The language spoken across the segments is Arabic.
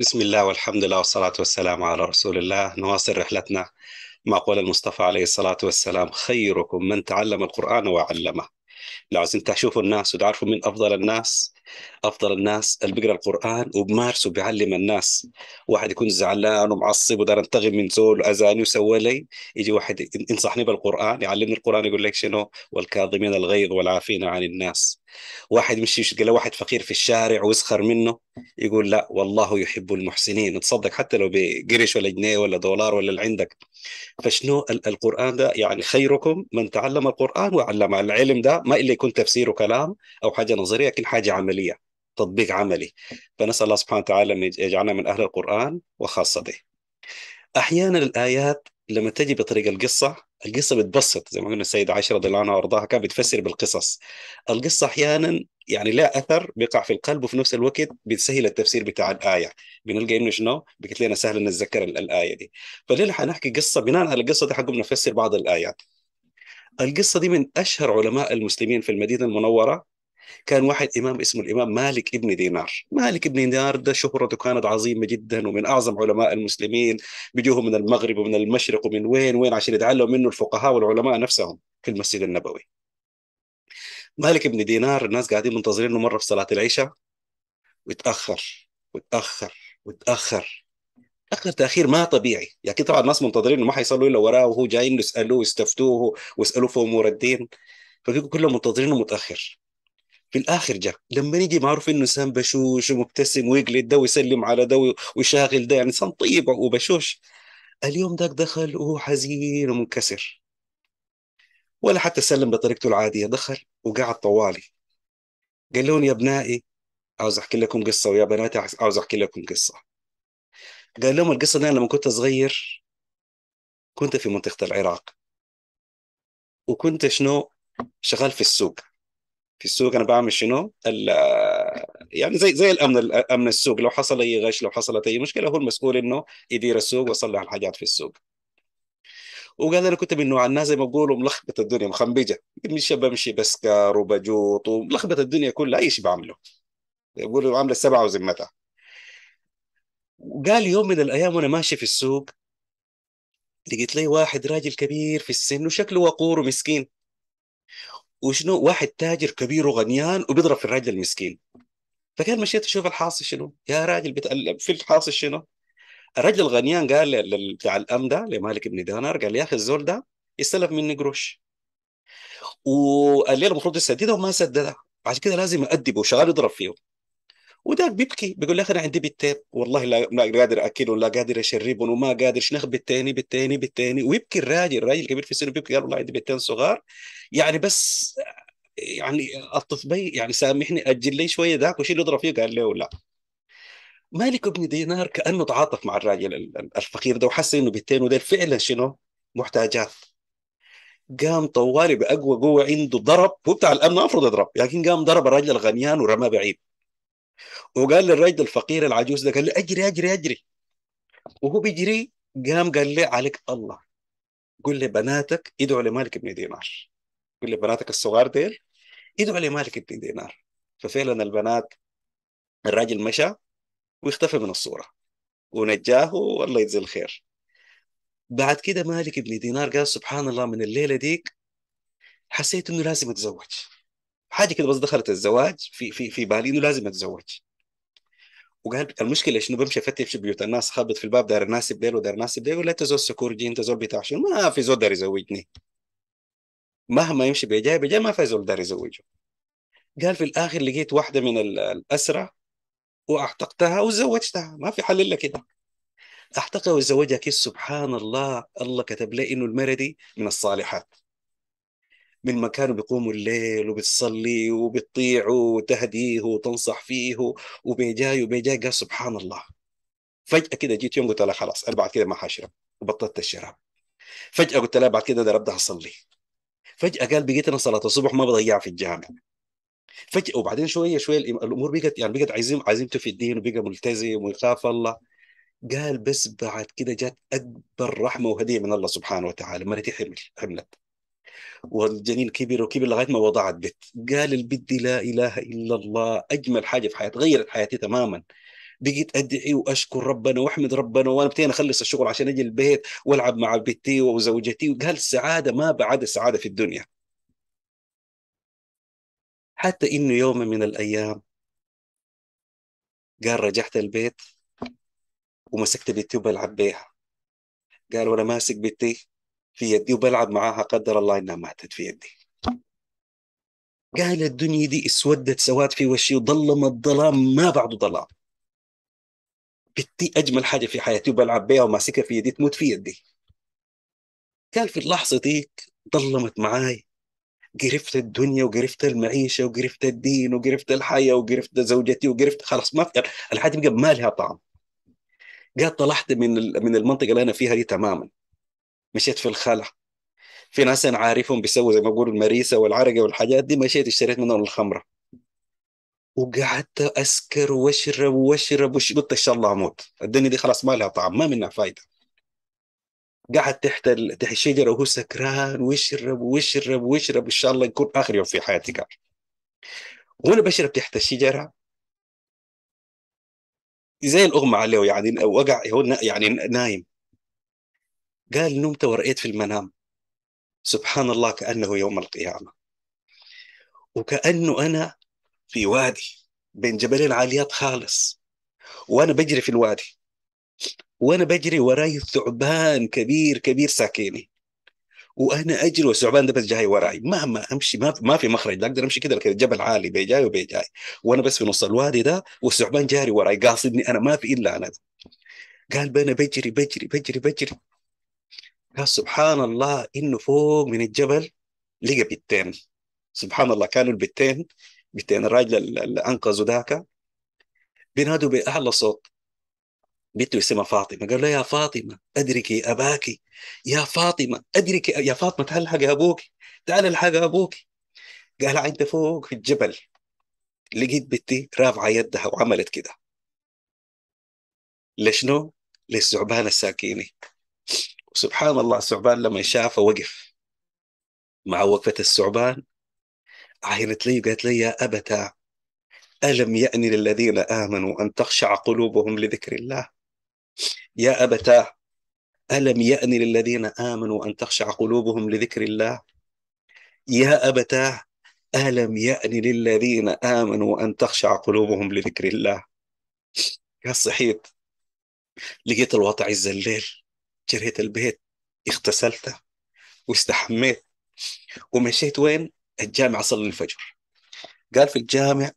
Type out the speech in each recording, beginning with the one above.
بسم الله والحمد لله والصلاة والسلام على رسول الله نواصل رحلتنا مع قول المصطفى عليه الصلاة والسلام خيركم من تعلم القرآن وعلمه لو عايزين تشوفوا الناس وتعرفوا من أفضل الناس أفضل الناس اللي بيقرأ القرآن وبمارسه بيعلم الناس واحد يكون زعلان ومعصب ودار انتقم من زول وأذاني وسوى لي يجي واحد ينصحني بالقرآن يعلمني القرآن يقول لك شنو والكاظمين الغيظ والعافين عن الناس واحد يمشي يلقى واحد فقير في الشارع ويسخر منه يقول لا والله يحب المحسنين تصدق حتى لو بقرش ولا جنيه ولا دولار ولا اللي عندك فشنو القران ده يعني خيركم من تعلم القران وعلم العلم ده ما الا يكون تفسير وكلام او حاجه نظريه لكن حاجه عمليه تطبيق عملي فنسال الله سبحانه وتعالى ان يجعلنا من اهل القران وخاصته احيانا الايات لما تجي بطريقه القصه القصه بتبسط زي ما قلنا السيده عائشه رضي الله عنها وارضاها كانت بتفسر بالقصص القصه احيانا يعني لا اثر بيقع في القلب وفي نفس الوقت بتسهل التفسير بتاع الايه بنلقى انه شنو بقت لنا سهل نتذكر الايه دي فليله حنحكي قصه بناء على القصه دي حقوم نفسر بعض الايات القصه دي من اشهر علماء المسلمين في المدينه المنوره كان واحد إمام اسمه الإمام مالك ابن دينار مالك ابن دينار ده شهرته كانت عظيمة جدا ومن أعظم علماء المسلمين بيجوه من المغرب ومن المشرق ومن وين وين عشان يتعلموا منه الفقهاء والعلماء نفسهم في المسجد النبوي مالك ابن دينار الناس قاعدين منتظرينه مرة في صلاة العشاء وتأخر وتأخر وتأخر اخر تاخير ما طبيعي يعني طبعا الناس منتظرين ما حيصلوا الا وراه وهو جايين يسالوه ويستفتوه ويسالوه في امور الدين فكلهم منتظرينه متاخر في الاخر جاك لما يجي معروف انه انسان بشوش ومبتسم ويقلد ده ويسلم على ده ويشاغل ده يعني انسان طيب وبشوش اليوم ذاك دخل وهو حزين ومنكسر ولا حتى سلم بطريقته العاديه دخل وقعد طوالي قال لهم يا ابنائي عاوز احكي لكم قصه ويا بناتي عاوز احكي لكم قصه قال لهم القصه دي انا لما كنت صغير كنت في منطقه العراق وكنت شنو شغال في السوق في السوق انا بعمل شنو؟ يعني زي زي الامن امن السوق لو حصل اي غش لو حصلت اي مشكله هو المسؤول انه يدير السوق ويصلح الحاجات في السوق. وقال انا كنت من نوع الناس زي ما بقولوا ملخبط الدنيا مخنبجه مش بمشي بسكر وبجوط وملخبط الدنيا كلها اي شيء بعمله. بقولوا عامله السبعه وزمتها وقال يوم من الايام وانا ماشي في السوق لقيت لي واحد راجل كبير في السن وشكله وقور ومسكين وشنو واحد تاجر كبير وغنيان وبيضرب في الراجل المسكين فكان مشيت اشوف الحاصل شنو يا راجل بتقلب في الحاصل شنو الراجل الغنيان قال بتاع الام ده لمالك بن دينار قال يا اخي الزول ده استلف مني قروش لي المفروض يسددها وما سددها عشان كده لازم ادبه وشغال يضرب فيه وداك بيبكي بيقول لك انا عندي بيتين والله لا, قادر اكلهم ولا قادر اشربهم وما قادر شنخ بالتاني بالتاني بالتاني ويبكي الراجل الراجل الكبير في السن بيبكي قال والله عندي بيتين صغار يعني بس يعني الطف بي يعني سامحني اجل لي شويه ذاك وشيل اضرب فيه قال له لا مالك بن دينار كانه تعاطف مع الراجل الفقير ده وحس انه بيتين وده فعلا شنو محتاجات قام طوالي باقوى قوه عنده ضرب وبتاع الامن المفروض يضرب لكن قام ضرب الراجل الغنيان ورماه بعيد وقال للرجل الفقير العجوز ده قال له اجري اجري اجري وهو بيجري قام قال لي عليك الله قل لي بناتك ادعوا لمالك بن دينار قل لي بناتك الصغار ديل ادعوا لمالك بن دينار ففعلا البنات الراجل مشى واختفى من الصورة ونجاه والله يجزي الخير بعد كده مالك بن دينار قال سبحان الله من الليلة ديك حسيت انه لازم اتزوج حاجة كده بس دخلت الزواج في في في بالي انه لازم اتزوج وقال المشكله شنو بمشي في بيوت الناس خبط في الباب دار الناس بديل ودار الناس بديل ولا انت زول سكورجي انت زول بتاع شنو ما في زول دار يزوجني مهما يمشي بجاي بجاي ما في زول دار يزوجه قال في الاخر لقيت واحده من الاسرى واعتقتها وزوجتها ما في حل الا كده اعتقها وزوجها كيف سبحان الله الله كتب لي انه المره دي من الصالحات من مكانه بيقوم الليل وبتصلي وبتطيعه وتهديه وتنصح فيه وبيجاي وبيجاي قال سبحان الله فجأة كده جيت يوم قلت لها خلاص أنا بعد كده ما حاشرب وبطلت الشراب فجأة قلت لها بعد كده أنا أبدأ أصلي فجأة قال بقيت أنا صلاة الصبح ما بضيع في الجامع فجأة وبعدين شوية شوية الأمور بقت يعني بقت عزيم عزيمته في الدين وبقى ملتزم ويخاف الله قال بس بعد كده جات أكبر رحمة وهدية من الله سبحانه وتعالى مرتي حمل حملت والجنين كبر وكبر لغايه ما وضعت بيت قال البيت دي لا اله الا الله اجمل حاجه في حياتي غيرت حياتي تماما بقيت ادعي واشكر ربنا واحمد ربنا وانا بتين اخلص الشغل عشان اجي البيت والعب مع بيتي وزوجتي وقال سعاده ما بعد السعاده في الدنيا حتى انه يوم من الايام قال رجعت البيت ومسكت بيتي وبلعب بيها قال وانا ماسك بيتي في يدي وبلعب معاها قدر الله انها ماتت في يدي قال الدنيا دي اسودت سواد في وشي وظلم الظلام ما بعده ظلام بدي اجمل حاجه في حياتي وبلعب بيها وماسكها في يدي تموت في يدي قال في اللحظه ديك ظلمت معاي قرفت الدنيا وقرفت المعيشه وقرفت الدين وقرفت الحياه وقرفت زوجتي وقرفت خلاص ما في الحياه ما لها طعم قال طلعت من من المنطقه اللي انا فيها دي تماما مشيت في الخلع في ناس انا عارفهم بيسووا زي ما بيقولوا المريسه والعرقه والحاجات دي مشيت اشتريت منهم الخمره وقعدت اسكر واشرب واشرب وش قلت ان شاء الله اموت الدنيا دي خلاص ما لها طعم ما منها فايده قعد تحت ال... تحت الشجره وهو سكران ويشرب ويشرب ويشرب ان شاء الله يكون اخر يوم في حياتي قال وانا بشرب تحت الشجره زي الاغمى عليه يعني وقع هو يعني نايم قال نمت ورأيت في المنام سبحان الله كأنه يوم القيامة وكأنه أنا في وادي بين جبلين عاليات خالص وأنا بجري في الوادي وأنا بجري وراي ثعبان كبير كبير ساكيني وانا اجري والثعبان ده بس جاي وراي مهما امشي ما ما في مخرج اقدر امشي كده لكن الجبل عالي بيجاي وبيجاي وانا بس في نص الوادي ده والثعبان جاري وراي قاصدني انا ما في الا انا ده. قال انا بجري بجري بجري بجري قال سبحان الله انه فوق من الجبل لقى بيتين سبحان الله كانوا البيتين بتين الراجل اللي انقذوا ذاك بينادوا باعلى صوت بنته اسمها فاطمه قال لها يا فاطمه ادركي اباكي يا فاطمه ادركي يا فاطمه تعال الحق ابوك تعال الحق ابوك قال انت فوق في الجبل لقيت بنتي رافعه يدها وعملت كده لشنو؟ للثعبان الساكيني وسبحان الله الثعبان لما شافه وقف مع وقفة الثعبان عينت لي قالت لي يا أبتا ألم يأن يعني للذين آمنوا أن تخشع قلوبهم لذكر الله يا أبتا ألم يأن يعني للذين آمنوا أن تخشع قلوبهم لذكر الله يا أبتا ألم يأن يعني للذين آمنوا أن تخشع قلوبهم لذكر الله يا صحيت لقيت الوضع عز الليل شريت البيت اغتسلته واستحميت ومشيت وين؟ الجامع اصلي الفجر قال في الجامع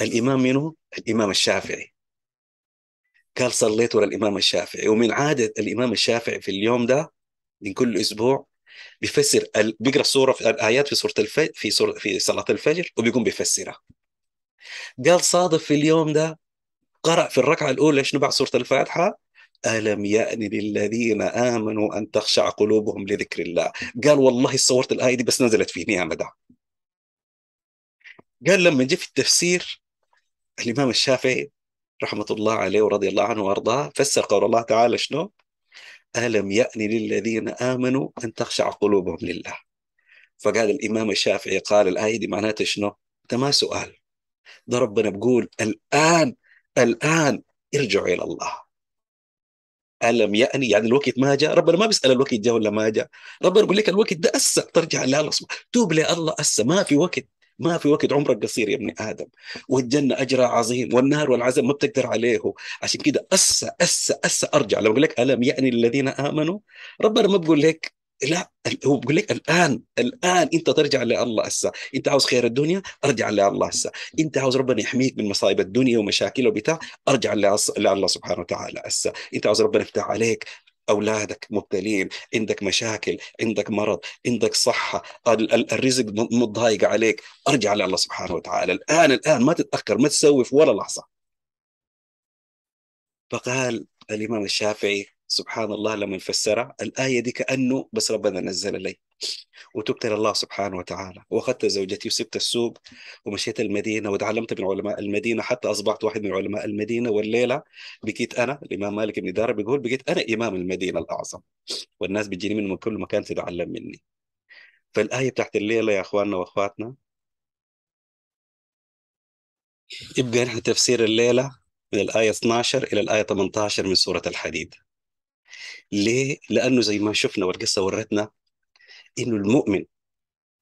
الامام منه؟ الامام الشافعي قال صليت ورا الامام الشافعي ومن عاده الامام الشافعي في اليوم ده من كل اسبوع بيفسر ال... بيقرا سوره في الايات في سوره الفجر في سورة في صلاه الفجر وبيقوم بيفسرها قال صادف في اليوم ده قرأ في الركعة الأولى شنو بعد سورة الفاتحة ألم يأن للذين آمنوا أن تخشع قلوبهم لذكر الله قال والله صورت الآية دي بس نزلت فيني يا مدع قال لما جاء في التفسير الإمام الشافعي رحمة الله عليه ورضي الله عنه وأرضاه فسر قول الله تعالى شنو ألم يأن للذين آمنوا أن تخشع قلوبهم لله فقال الإمام الشافعي قال الآية دي معناتها شنو ده ما سؤال ده ربنا بقول الآن الآن ارجعوا إلى الله الم يأني يعني الوقت ما جاء ربنا ما بيسال الوقت جاء ولا ما جاء ربنا بيقول لك الوقت ده اسا ترجع لله توب لله اسا ما في وقت ما في وقت عمرك قصير يا ابن ادم والجنه اجرها عظيم والنار والعذاب ما بتقدر عليه عشان كده أسا أسا أسا ارجع لما اقول لك الم يأني الذين امنوا ربنا ما بيقول لك لا هو بيقول لك الان الان انت ترجع لله هسه انت عاوز خير الدنيا ارجع لله هسه انت عاوز ربنا يحميك من مصايب الدنيا ومشاكله وبتاع ارجع لله سبحانه وتعالى هسه انت عاوز ربنا يفتح عليك اولادك مبتلين عندك مشاكل عندك مرض عندك صحه الرزق متضايق عليك ارجع لله سبحانه وتعالى الان الان ما تتاخر ما تسوف ولا لحظه فقال الامام الشافعي سبحان الله لما نفسرها الآية دي كأنه بس ربنا نزل لي وتبت الله سبحانه وتعالى وأخذت زوجتي وسبت السوق ومشيت المدينة وتعلمت من علماء المدينة حتى أصبحت واحد من علماء المدينة والليلة بقيت أنا الإمام مالك بن دار بيقول بقيت أنا إمام المدينة الأعظم والناس بتجيني من كل مكان تتعلم مني فالآية بتاعت الليلة يا أخواننا وأخواتنا يبقى نحن تفسير الليلة من الآية 12 إلى الآية 18 من سورة الحديد ليه؟ لأنه زي ما شفنا والقصة ورتنا إنه المؤمن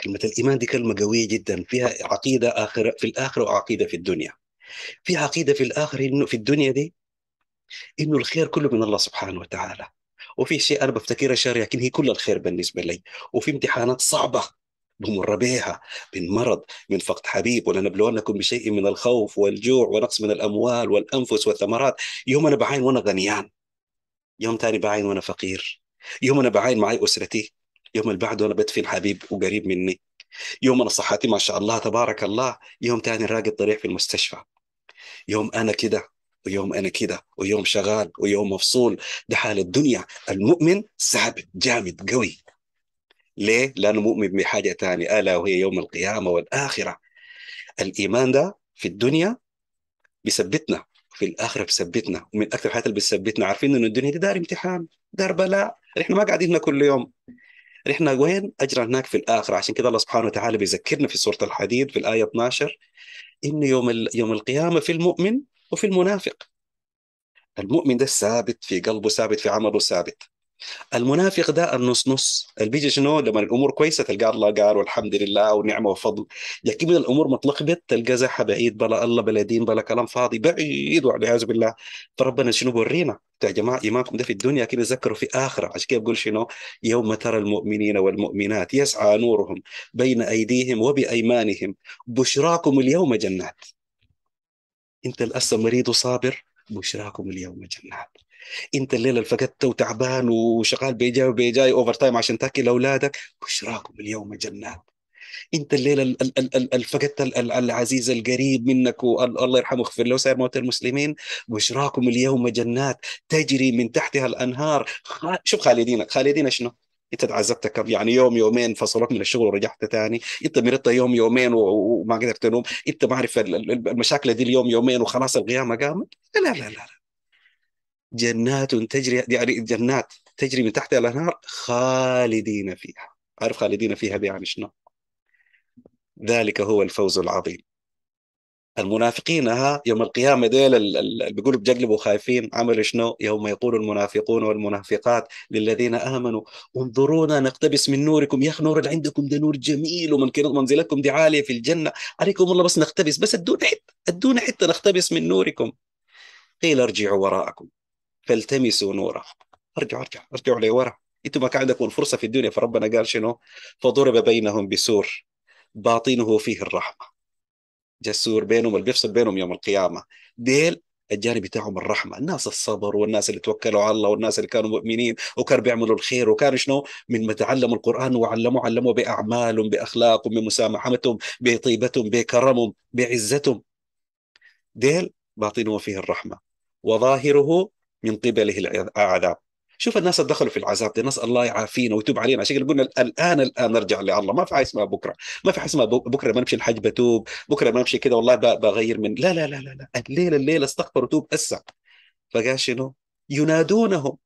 كلمة الإيمان دي كلمة قوية جدا فيها عقيدة آخر في الآخرة وعقيدة في الدنيا في عقيدة في الآخر إنه في الدنيا دي إنه الخير كله من الله سبحانه وتعالى وفي شيء أنا بفتكرها شر لكن هي كل الخير بالنسبة لي وفي امتحانات صعبة بمر بها من مرض من فقد حبيب ولنبلونكم بشيء من الخوف والجوع ونقص من الأموال والأنفس والثمرات يوم أنا بعين وأنا غنيان يوم تاني بعين وانا فقير يوم انا بعين معي اسرتي يوم اللي بعده انا بدفن حبيب وقريب مني يوم انا صحتي ما شاء الله تبارك الله يوم تاني راقد طريح في المستشفى يوم انا كده ويوم انا كده ويوم شغال ويوم مفصول ده حال الدنيا المؤمن ثابت جامد قوي ليه؟ لانه مؤمن بحاجه ثانيه الا وهي يوم القيامه والاخره الايمان ده في الدنيا بيثبتنا في الاخره بثبتنا ومن اكثر الحاجات اللي بتثبتنا عارفين انه الدنيا دي دار امتحان دار بلاء احنا ما قاعدين هنا كل يوم احنا وين اجرى هناك في الاخره عشان كده الله سبحانه وتعالى بيذكرنا في سوره الحديد في الايه 12 انه يوم يوم القيامه في المؤمن وفي المنافق المؤمن ده ثابت في قلبه ثابت في عمله ثابت المنافق ده النص نص اللي بيجي شنو لما الامور كويسه تلقى الله قال والحمد لله ونعمه وفضل لكن من الامور متلخبط تلقى زحها بعيد بلا الله بلا دين بلا كلام فاضي بعيد والعياذ بالله فربنا شنو بورينا يا جماعه ايمانكم ده في الدنيا كده ذكروا في اخره عشان كده بقول شنو يوم ترى المؤمنين والمؤمنات يسعى نورهم بين ايديهم وبايمانهم بشراكم اليوم جنات انت الاسى مريض وصابر بشراكم اليوم جنات انت الليله اللي فقدته وتعبان وشغال بيجاي وبيجاي اوفر تايم عشان تاكل اولادك بشراكم اليوم جنات انت الليله اللي فقدت العزيز القريب منك والله يرحمه ويغفر له سائر موتى المسلمين بشراكم اليوم جنات تجري من تحتها الانهار شوف خالدين خالدين شنو؟ انت تعذبت كم يعني يوم يومين فصلوك من الشغل ورجعت ثاني انت مرضت يوم يومين وما قدرت تنوم انت ما عارف المشاكل دي اليوم يومين وخلاص القيامه قامت لا لا لا, لا. جنات تجري يعني جنات تجري من تحتها الانهار خالدين فيها عارف خالدين فيها يعني شنو ذلك هو الفوز العظيم المنافقين ها يوم القيامه ديل اللي بيقولوا بجقلبوا خايفين عملوا شنو؟ يوم يقول المنافقون والمنافقات للذين امنوا انظرونا نقتبس من نوركم يا اخي نور اللي عندكم ده نور جميل ومن منزلتكم دي عاليه في الجنه عليكم الله بس نقتبس بس ادونا حته ادونا حته نقتبس من نوركم قيل ارجعوا وراءكم فالتمسوا نوره ارجعوا ارجعوا ارجعوا لورا انتم ما كان عندكم الفرصه في الدنيا فربنا قال شنو؟ فضرب بينهم بسور باطنه فيه الرحمه جسور بينهم اللي بيفصل بينهم يوم القيامه ديل الجانب بتاعهم الرحمه، الناس الصبر والناس اللي توكلوا على الله والناس اللي كانوا مؤمنين وكانوا بيعملوا الخير وكانوا شنو؟ من ما تعلموا القران وعلموا علموا باعمالهم باخلاقهم بمسامحتهم بطيبتهم بكرمهم بعزتهم ديل باطنه فيه الرحمه وظاهره من قبله العذاب شوف الناس اللي دخلوا في العذاب دي نسال الله يعافينا ويتوب علينا عشان قلنا الان الان نرجع لله ما في حاجه اسمها بكره ما في حاجه اسمها بكره ما نمشي الحج بتوب بكره ما نمشي كده والله بغير من لا لا لا لا, لا. الليله استغفر وتوب هسه فقال شنو؟ ينادونهم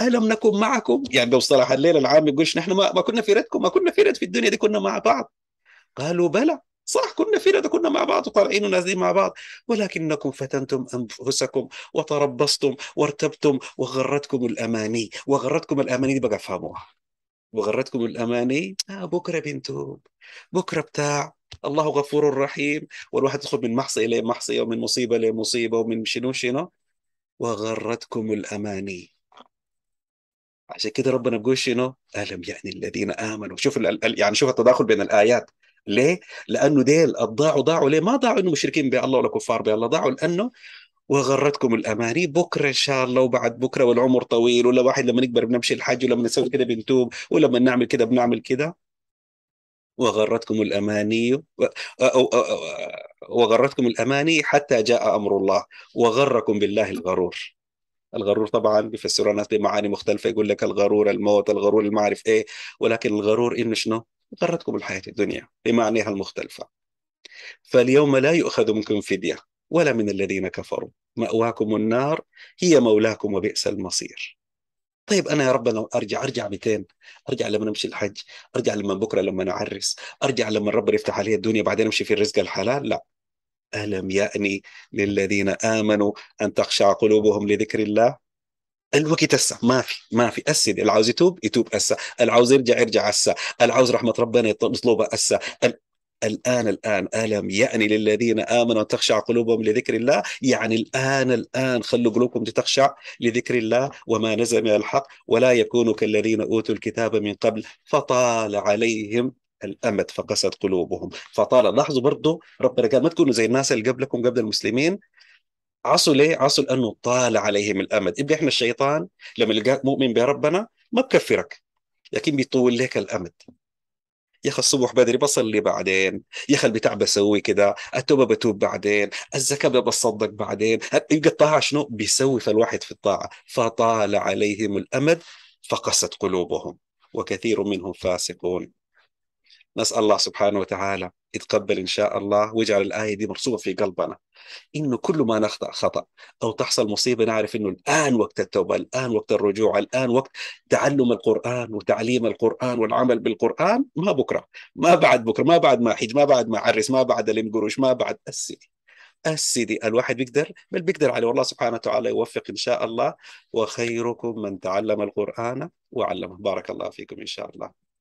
الم نكن معكم يعني بمصطلح الليله العام يقولش نحن ما, ما كنا في ردكم ما كنا في رد في الدنيا دي كنا مع بعض قالوا بلى صح كنا فينا ده كنا مع بعض وطالعين ونازلين مع بعض ولكنكم فتنتم انفسكم وتربصتم وارتبتم وغرتكم الاماني وغرتكم الاماني دي بقى افهموها وغرتكم الاماني آه بكره بنتوب بكره بتاع الله غفور رحيم والواحد يدخل من محصي الى محصي ومن مصيبه لمصيبه ومن شنو شنو وغرتكم الاماني عشان كده ربنا بيقول شنو؟ الم يعني الذين امنوا شوف يعني شوف التداخل بين الايات ليه؟ لانه ديل ضاعوا ضاعوا ليه؟ ما ضاعوا انه مشركين بالله ولا كفار بالله، ضاعوا لانه وغرتكم الاماني بكره ان شاء الله وبعد بكره والعمر طويل ولا واحد لما نكبر بنمشي الحج ولما نسوي كده بنتوب ولما نعمل كده بنعمل كده وغرتكم الاماني وغرتكم الاماني حتى جاء امر الله وغركم بالله الغرور الغرور طبعا بيفسروا الناس بمعاني مختلفه يقول لك الغرور الموت الغرور المعرف ايه ولكن الغرور انه شنو غرتكم الحياة الدنيا بمعانيها المختلفة فاليوم لا يؤخذ منكم فدية ولا من الذين كفروا مأواكم النار هي مولاكم وبئس المصير طيب انا يا رب انا ارجع ارجع 200 ارجع لما نمشي الحج ارجع لما بكره لما نعرس ارجع لما ربنا يفتح علي الدنيا بعدين امشي في الرزق الحلال لا الم يأني للذين امنوا ان تخشع قلوبهم لذكر الله الوقت هسه ما في ما في هسه اللي عاوز يتوب يتوب هسه اللي عاوز يرجع يرجع هسه اللي عاوز رحمه ربنا يطلبها هسه الآن الآن ألم يعني للذين آمنوا أن تخشع قلوبهم لذكر الله يعني الآن الآن خلوا قلوبكم تخشع لذكر الله وما نزل من الحق ولا يكونوا كالذين أوتوا الكتاب من قبل فطال عليهم الأمد فقست قلوبهم فطال لاحظوا برضو ربنا قال ما تكونوا زي الناس اللي قبلكم قبل المسلمين عصوا ليه؟ عصوا لانه طال عليهم الامد، ابني احنا الشيطان لما يلقاك مؤمن بربنا ما بكفرك لكن بيطول لك الامد يا اخي الصبح بدري بصلي بعدين، يا اخي البتاع بسوي كذا، التوبه بتوب بعدين، الزكاه بصدق بعدين، يبقى الطاعه شنو؟ بيسوي فالواحد في الطاعه، فطال عليهم الامد فقست قلوبهم وكثير منهم فاسقون. نسأل الله سبحانه وتعالى يتقبل إن شاء الله ويجعل الآية دي مرسومة في قلبنا إنه كل ما نخطأ خطأ أو تحصل مصيبة نعرف إنه الآن وقت التوبة الآن وقت الرجوع الآن وقت تعلم القرآن وتعليم القرآن والعمل بالقرآن ما بكرة ما بعد بكرة ما بعد ما حج ما بعد ما عرس ما بعد لم قروش ما بعد السيدي السيدي الواحد بيقدر بل بيقدر عليه والله سبحانه وتعالى يوفق إن شاء الله وخيركم من تعلم القرآن وعلمه بارك الله فيكم إن شاء الله